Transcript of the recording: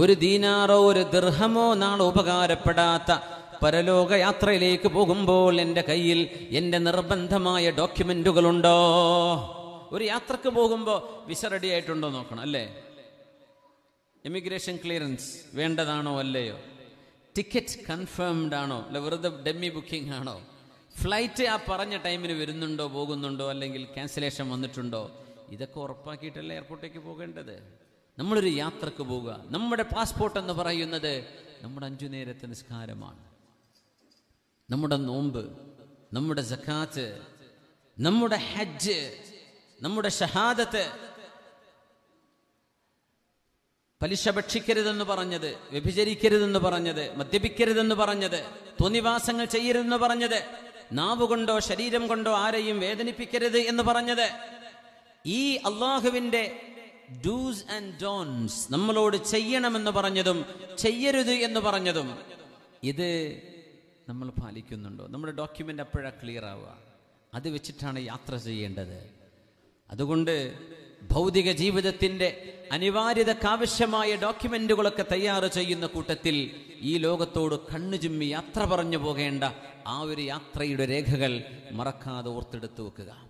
ഒരു ദീനാറോ ഒരു ദൃഹമോ നാളെ ഉപകാരപ്പെടാത്ത പരലോകയാത്രയിലേക്ക് പോകുമ്പോൾ എൻ്റെ കയ്യിൽ എൻ്റെ നിർബന്ധമായ ഡോക്യുമെൻറ്റുകളുണ്ടോ ഒരു യാത്രക്ക് പോകുമ്പോൾ വിസ റെഡി ആയിട്ടുണ്ടോ നോക്കണം അല്ലേ എമിഗ്രേഷൻ ക്ലിയറൻസ് വേണ്ടതാണോ അല്ലയോ ടിക്കറ്റ് കൺഫേംഡ് ആണോ അല്ല വെറുതെ ഡെമ്മി ബുക്കിംഗ് ആണോ ഫ്ലൈറ്റ് ആ പറഞ്ഞ ടൈമിന് വരുന്നുണ്ടോ പോകുന്നുണ്ടോ അല്ലെങ്കിൽ ക്യാൻസലേഷൻ വന്നിട്ടുണ്ടോ ഇതൊക്കെ ഉറപ്പാക്കിയിട്ടല്ലേ എയർപോർട്ടിലേക്ക് പോകേണ്ടത് നമ്മളൊരു യാത്രക്ക് പോവുക നമ്മുടെ പാസ്പോർട്ട് എന്ന് പറയുന്നത് നമ്മുടെ അഞ്ചു നേരത്തെ നിസ്കാരമാണ് നമ്മുടെ നോമ്പ് നമ്മുടെ ജക്കാത്ത് നമ്മുടെ ഹജ്ജ് നമ്മുടെ ഷഹാദത്ത് പലിശ ഭക്ഷിക്കരുതെന്ന് പറഞ്ഞത് വ്യഭിചരിക്കരുതെന്ന് പറഞ്ഞത് മദ്യപിക്കരുതെന്ന് പറഞ്ഞത് തോന്നിവാസങ്ങൾ ചെയ്യരുതെന്ന് പറഞ്ഞത് നാവ് കൊണ്ടോ ശരീരം കൊണ്ടോ ആരെയും വേദനിപ്പിക്കരുത് എന്ന് പറഞ്ഞത് ഈ അള്ളാഹുവിന്റെ ഡൂസ് ആൻഡ് ഡോൺസ് നമ്മളോട് ചെയ്യണമെന്ന് പറഞ്ഞതും ചെയ്യരുത് എന്ന് പറഞ്ഞതും ഇത് നമ്മൾ പാലിക്കുന്നുണ്ടോ നമ്മുടെ ഡോക്യുമെൻ്റ് അപ്പോഴാണ് ക്ലിയർ ആവുക അത് വെച്ചിട്ടാണ് യാത്ര ചെയ്യേണ്ടത് അതുകൊണ്ട് ഭൗതിക ജീവിതത്തിൻ്റെ അനിവാര്യതക്കാവശ്യമായ ഡോക്യുമെൻറ്റുകളൊക്കെ തയ്യാർ ചെയ്യുന്ന കൂട്ടത്തിൽ ഈ ലോകത്തോട് ചുമ്മി യാത്ര പറഞ്ഞു പോകേണ്ട ആ ഒരു യാത്രയുടെ രേഖകൾ മറക്കാതെ ഓർത്തെടുത്തു വെക്കുക